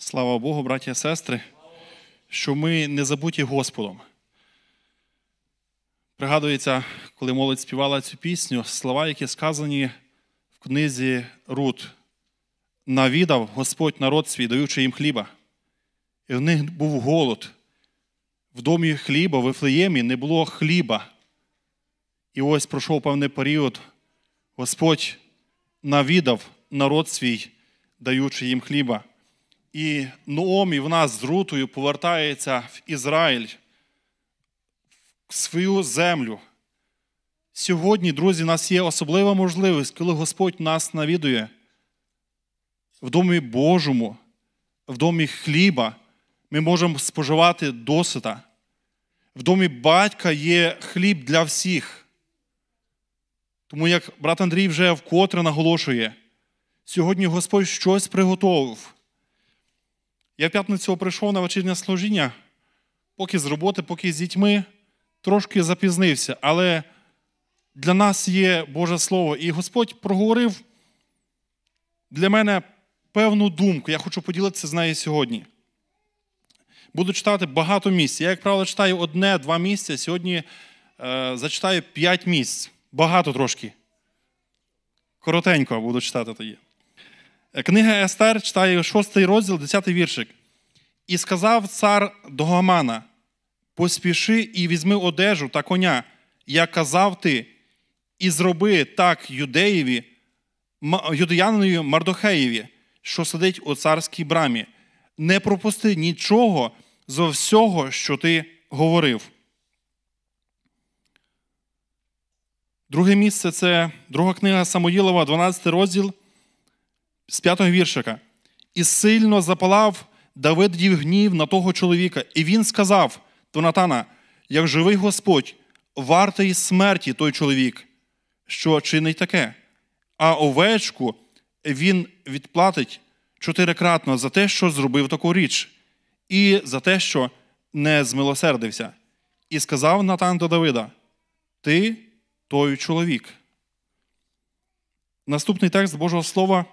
Слава Богу, браті і сестри, що ми не забуті Господом. Пригадується, коли молодь співала цю пісню, слова, які сказані в книзі Рут, навідав Господь народ свій, даючи їм хліба. І в них був голод. В домі хліба, в Вифлеємі не було хліба. І ось пройшов певний період. Господь навідав народ свій, даючи їм хліба. І Ноомі вона з рутою повертається в Ізраїль, в свою землю. Сьогодні, друзі, у нас є особлива можливість, коли Господь нас навідує в домі Божому, в домі хліба. Ми можемо споживати досита. В домі батька є хліб для всіх. Тому як брат Андрій вже вкотре наголошує, сьогодні Господь щось приготовив. Я в п'ятницю прийшов на вечірнє служіння, поки з роботи, поки з дітьми, трошки запізнився. Але для нас є Боже Слово. І Господь проговорив для мене певну думку. Я хочу поділитися з нею сьогодні. Буду читати багато місць. Я, як правило, читаю одне-два місця. Сьогодні е, зачитаю п'ять місць. Багато трошки. Коротенько буду читати тоді. Книга Естер читає 6 розділ, 10 віршик. І сказав цар до Гамана: Поспіши і візьми одежу та коня, як казав ти, і зроби так юдеєві, юдеяниною Мардохеєві, що сидить у царській брамі. Не пропусти нічого зо всього, що ти говорив. Друге місце це друга книга Самоїлова, 12 розділ з п'ятого віршика. І сильно запалав Давид дів гнів на того чоловіка. І він сказав до Натана, як живий Господь, вартий смерті той чоловік, що чинить таке, а овечку він відплатить чотирикратно за те, що зробив таку річ, і за те, що не змилосердився. І сказав Натан до Давида: Ти той чоловік. Наступний текст Божого Слова.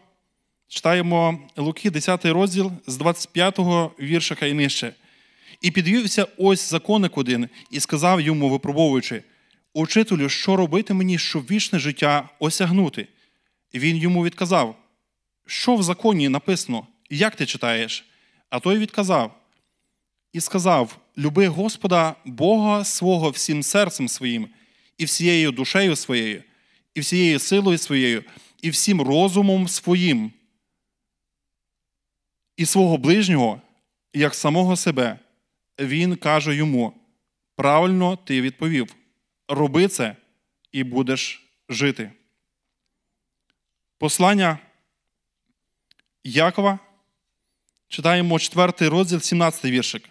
Читаємо Луки, 10 розділ з 25 го вірша хай нижче. І підвівся ось законник один і сказав йому, випробовуючи: Учителю, що робити мені, щоб вічне життя осягнути? І він йому відказав: Що в законі написано, як ти читаєш? А той відказав і сказав: Люби Господа, Бога свого всім серцем своїм, і всією душею своєю, і всією силою своєю, і всім розумом своїм і свого ближнього, як самого себе, він каже йому: Правильно ти відповів: роби це і будеш жити. Послання Якова читаємо 4 розділ, 17 віршик.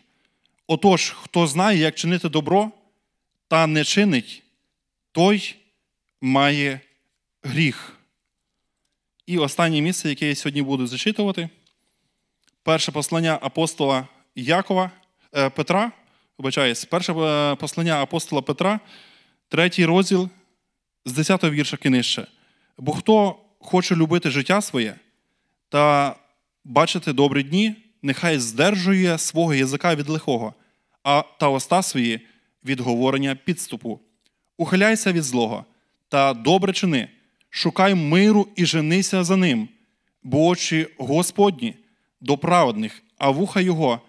Отож, хто знає, як чинити добро, та не чинить, той має гріх. І останнє місце, яке я сьогодні буду зачитувати перше послання апостола Якова е, Петра, вибачаюсь, перше е, послання апостола Петра, третій розділ з 10 го вірша нижче. Бо хто хоче любити життя своє та бачити добрі дні, нехай здержує свого язика від лихого, а та оста свої від говорення підступу. Ухиляйся від злого та добре чини, шукай миру і женися за ним, бо очі Господні до праведних, а вуха Його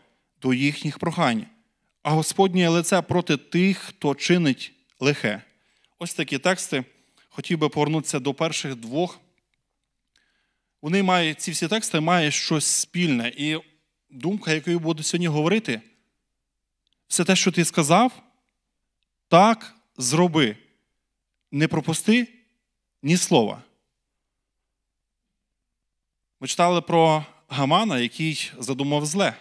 до їхніх прохань, а Господнє лице проти тих, хто чинить лихе. Ось такі тексти. Хотів би повернутися до перших двох. Вони мають, Ці всі тексти мають щось спільне. І думка, якою буду сьогодні говорити, все те, що ти сказав, так зроби. Не пропусти ні слова. Ми читали про Гамана, який задумав зле,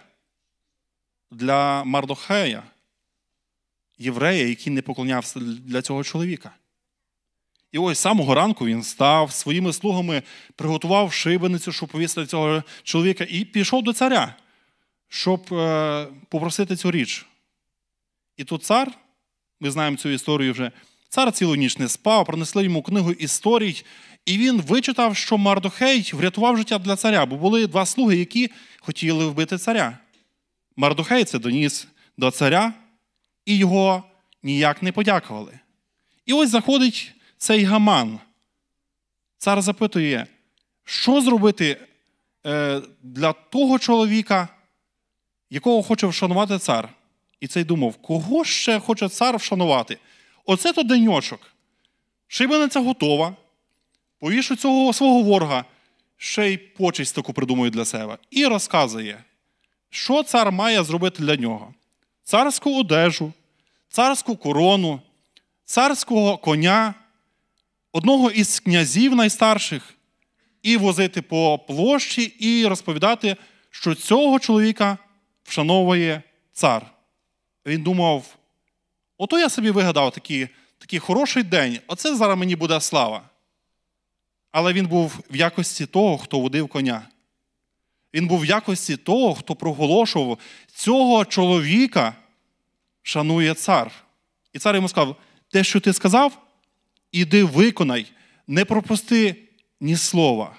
для Мардохея, єврея, який не поклонявся для цього чоловіка. І ось самого ранку він став своїми слугами, приготував шибеницю, щоб повісити цього чоловіка, і пішов до царя, щоб е, попросити цю річ. І то, цар, ми знаємо цю історію вже. Цар цілу ніч не спав, принесли йому книгу історій, і він вичитав, що Мардухей врятував життя для царя, бо були два слуги, які хотіли вбити царя. Мардухей це доніс до царя, і його ніяк не подякували. І ось заходить цей гаман. Цар запитує, що зробити е, для того чоловіка, якого хоче вшанувати цар. І цей думав, кого ще хоче цар вшанувати? Оце то деньочок. Шибениця готова. Повішу цього свого ворога, ще й почесть таку придумує для себе. І розказує, що цар має зробити для нього: царську одежу, царську корону, царського коня, одного із князів найстарших, і возити по площі, і розповідати, що цього чоловіка вшановує цар. Він думав. Ото я собі вигадав такий, такий хороший день, оце зараз мені буде слава. Але він був в якості того, хто водив коня. Він був в якості того, хто проголошував, цього чоловіка шанує цар. І цар йому сказав: те, що ти сказав, іди виконай, не пропусти ні слова.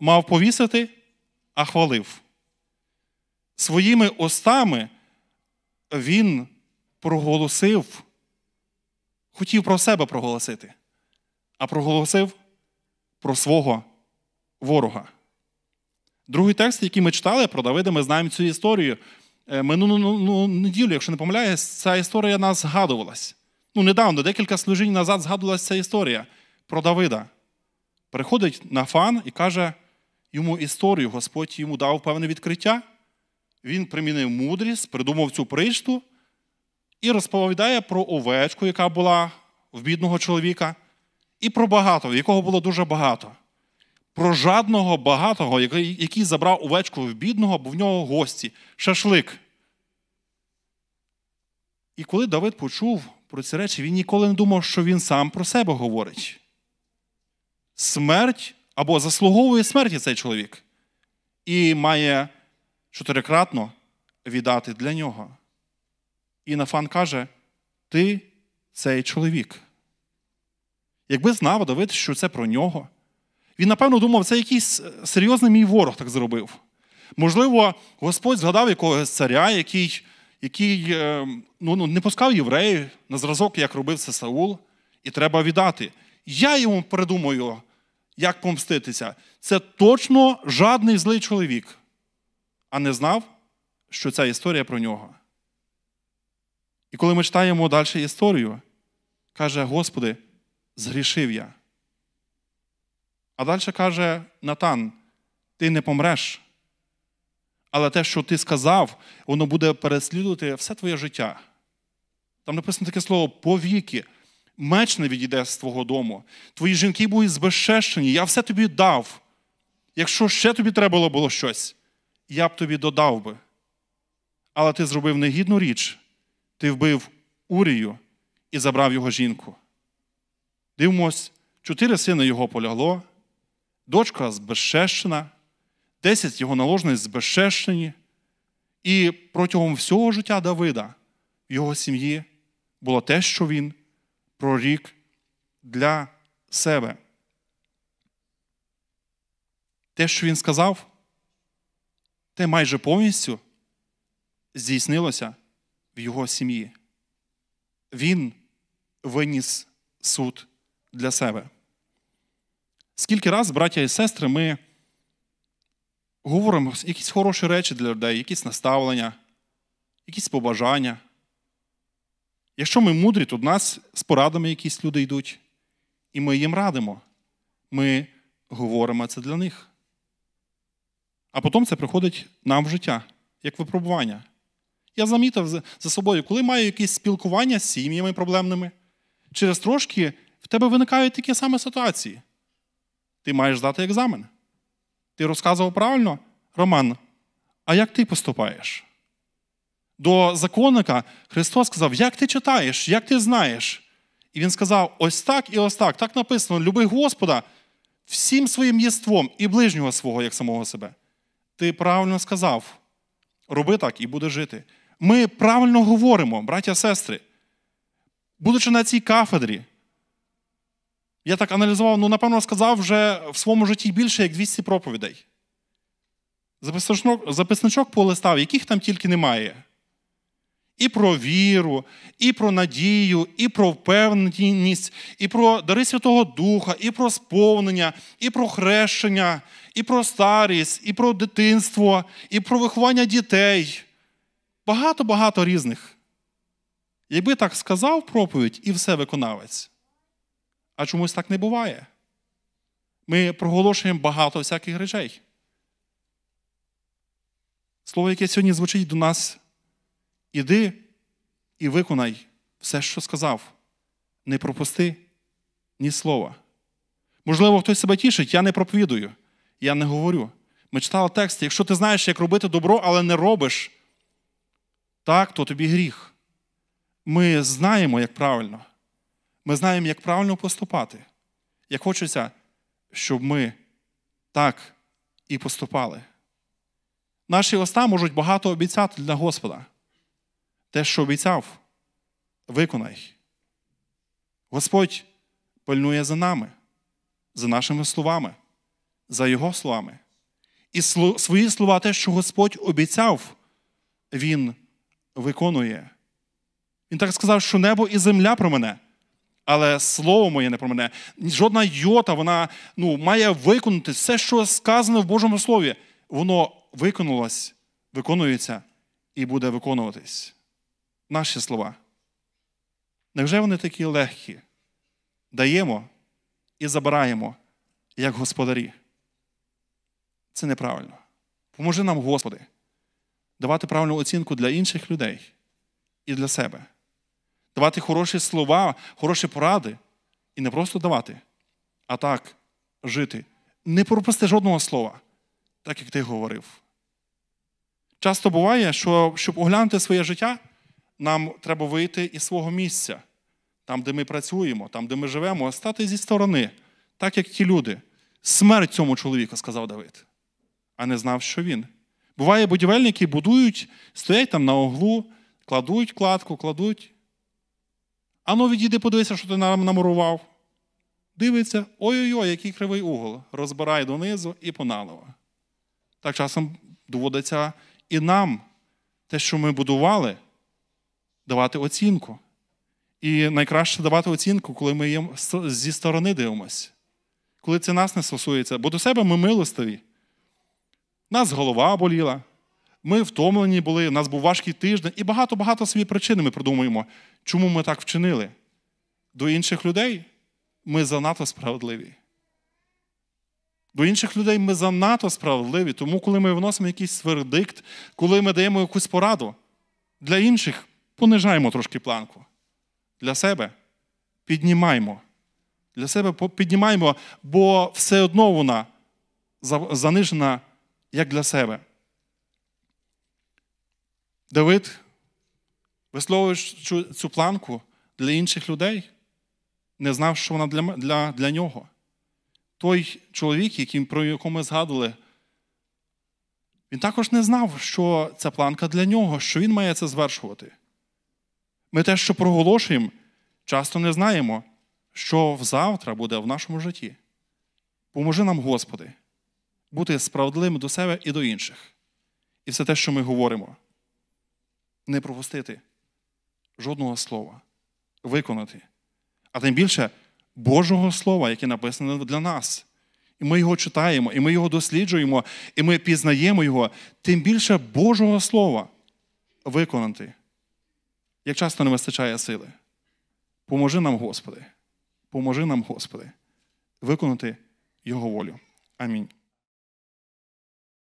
Мав повісити, а хвалив. Своїми устами він проголосив, хотів про себе проголосити, а проголосив про свого ворога. Другий текст, який ми читали про Давида, ми знаємо цю історію. Е, Минулу ну, ну, ну, неділю, якщо не помиляюсь, ця історія нас згадувалась. Ну, недавно, декілька служінь назад згадувалася ця історія про Давида. Приходить на Фан і каже йому історію. Господь йому дав певне відкриття. Він примінив мудрість, придумав цю причту і розповідає про овечку, яка була в бідного чоловіка, і про багатого, якого було дуже багато. Про жадного багатого, який забрав овечку в бідного, бо в нього гості, шашлик. І коли Давид почув про ці речі, він ніколи не думав, що він сам про себе говорить. Смерть або заслуговує смерті цей чоловік і має чотирикратно віддати для нього. І Нафан каже: Ти цей чоловік. Якби знав Давид, що це про нього, він, напевно, думав, це якийсь е, серйозний мій ворог так зробив. Можливо, Господь згадав якогось царя, який який е, ну, ну, не пускав євреїв на зразок, як робив це Саул, і треба віддати. Я йому придумаю, як помститися. Це точно жадний злий чоловік, а не знав, що ця історія про нього. І коли ми читаємо далі історію, каже, Господи, згрішив я. А далі каже Натан: ти не помреш. Але те, що ти сказав, воно буде переслідувати все твоє життя. Там написано таке слово повіки. Меч не відійде з твого дому. Твої жінки будуть збезчещені, я все тобі дав. Якщо ще тобі треба було щось, я б тобі додав би. Але ти зробив негідну річ, ти вбив Урію і забрав його жінку. Дивимось, чотири сини його полягло, дочка збезшещена, десять його наложниць збезшещені. І протягом всього життя Давида, в його сім'ї, було те, що він прорік для себе. Те, що він сказав, те майже повністю здійснилося в його сім'ї. Він виніс суд для себе. Скільки раз, браття і сестри, ми говоримо якісь хороші речі для людей, якісь наставлення, якісь побажання. Якщо ми мудрі, то до нас з порадами якісь люди йдуть, і ми їм радимо. Ми говоримо це для них. А потім це приходить нам в життя як випробування. Я замітив за собою, коли маю якісь спілкування з сім'ями проблемними, через трошки в тебе виникають такі самі ситуації. Ти маєш здати екзамен. Ти розказував правильно, Роман, а як ти поступаєш? До законника Христос сказав, як ти читаєш, як ти знаєш. І Він сказав: ось так і ось так. Так написано: люби Господа всім своїм єством і ближнього свого, як самого себе. Ти правильно сказав, роби так і буде жити. Ми правильно говоримо, браття сестри. Будучи на цій кафедрі, я так аналізував, ну, напевно, сказав вже в своєму житті більше як 200 проповідей. Записничок, записничок полистав, яких там тільки немає. І про віру, і про надію, і про впевненість, і про дари Святого Духа, і про сповнення, і про хрещення, і про старість, і про дитинство, і про виховання дітей. Багато-багато різних. Якби так сказав проповідь і все виконавець. А чомусь так не буває. Ми проголошуємо багато всяких речей. Слово, яке сьогодні звучить до нас, іди і виконай все, що сказав. Не пропусти ні слова. Можливо, хтось себе тішить, я не проповідую, я не говорю. Ми читали текст, якщо ти знаєш, як робити добро, але не робиш, так, то тобі гріх. Ми знаємо, як правильно. Ми знаємо, як правильно поступати. Як хочеться, щоб ми так і поступали. Наші уста можуть багато обіцяти для Господа. Те, що обіцяв, виконай. Господь пильнує за нами, за нашими словами, за Його словами. І свої слова, те, що Господь обіцяв, Він виконує. Він так сказав, що небо і земля про мене, але слово моє не про мене. Жодна йота, вона ну, має виконати все, що сказано в Божому Слові. Воно виконалось, виконується і буде виконуватись. Наші слова. Невже вони такі легкі? Даємо і забираємо, як господарі? Це неправильно. Поможи нам, Господи давати правильну оцінку для інших людей і для себе, давати хороші слова, хороші поради і не просто давати, а так жити. Не пропусти жодного слова, так як ти говорив. Часто буває, що щоб оглянути своє життя, нам треба вийти із свого місця, там, де ми працюємо, там, де ми живемо, стати зі сторони, так як ті люди. Смерть цьому чоловіку, сказав Давид, а не знав, що він. Буває, будівельники будують, стоять там на углу, кладуть кладку, кладуть. Ану, відійди, подивися, що ти нам намурував. Дивиться, ой-ой-ой, який кривий угол. Розбирай донизу і поналива. Так часом доводиться і нам те, що ми будували, давати оцінку. І найкраще давати оцінку, коли ми їм зі сторони дивимося, коли це нас не стосується. Бо до себе ми милостиві нас голова боліла, ми втомлені були, у нас був важкий тиждень, і багато-багато собі причин ми придумуємо, чому ми так вчинили. До інших людей ми занадто справедливі. До інших людей ми занадто справедливі, тому коли ми вносимо якийсь вердикт, коли ми даємо якусь пораду, для інших понижаємо трошки планку. Для себе піднімаємо. Для себе піднімаємо, бо все одно вона занижена як для себе. Давид, висловив цю планку для інших людей, не знав, що вона для для, для нього. Той чоловік, яким, про якого ми згадували, він також не знав, що ця планка для нього, що він має це звершувати. Ми те, що проголошуємо, часто не знаємо, що завтра буде в нашому житті. Поможи нам, Господи бути справедливим до себе і до інших. І все те, що ми говоримо. Не пропустити жодного слова, виконати. А тим більше Божого Слова, яке написане для нас. І ми його читаємо, і ми його досліджуємо, і ми пізнаємо його, тим більше Божого Слова виконати. Як часто не вистачає сили. Поможи нам, Господи, поможи нам, Господи, виконати Його волю. Амінь.